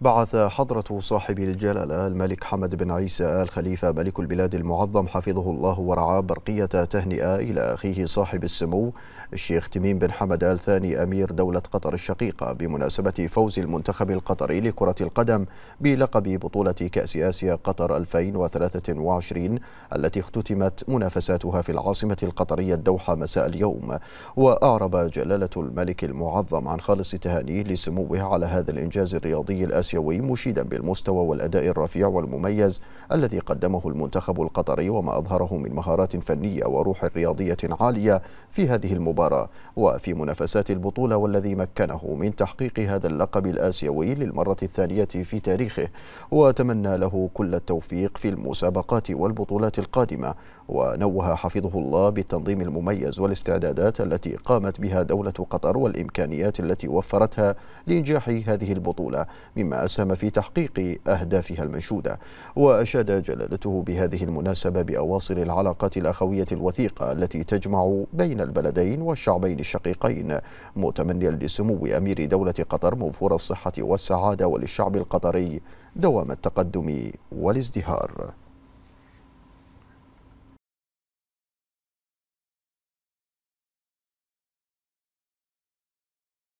بعث حضرة صاحب الجلالة الملك حمد بن عيسى آل خليفة ملك البلاد المعظم حفظه الله ورعاه برقية تهنئة إلى أخيه صاحب السمو الشيخ تميم بن حمد آل ثاني أمير دولة قطر الشقيقة بمناسبة فوز المنتخب القطري لكرة القدم بلقب بطولة كأس آسيا قطر 2023 التي اختتمت منافساتها في العاصمة القطرية الدوحة مساء اليوم وأعرب جلالة الملك المعظم عن خالص تهانيه لسموه على هذا الإنجاز الرياضي الأساسي الآسيوي مشيدا بالمستوى والأداء الرفيع والمميز الذي قدمه المنتخب القطري وما أظهره من مهارات فنية وروح رياضية عالية في هذه المباراة وفي منافسات البطولة والذي مكنه من تحقيق هذا اللقب الآسيوي للمرة الثانية في تاريخه وتمنى له كل التوفيق في المسابقات والبطولات القادمة ونوه حفظه الله بالتنظيم المميز والاستعدادات التي قامت بها دولة قطر والإمكانيات التي وفرتها لإنجاح هذه البطولة مما أسهم في تحقيق أهدافها المنشودة وأشاد جلالته بهذه المناسبة بأواصر العلاقات الأخوية الوثيقة التي تجمع بين البلدين والشعبين الشقيقين متمنيا لسمو أمير دولة قطر موفور الصحة والسعادة وللشعب القطري دوام التقدم والازدهار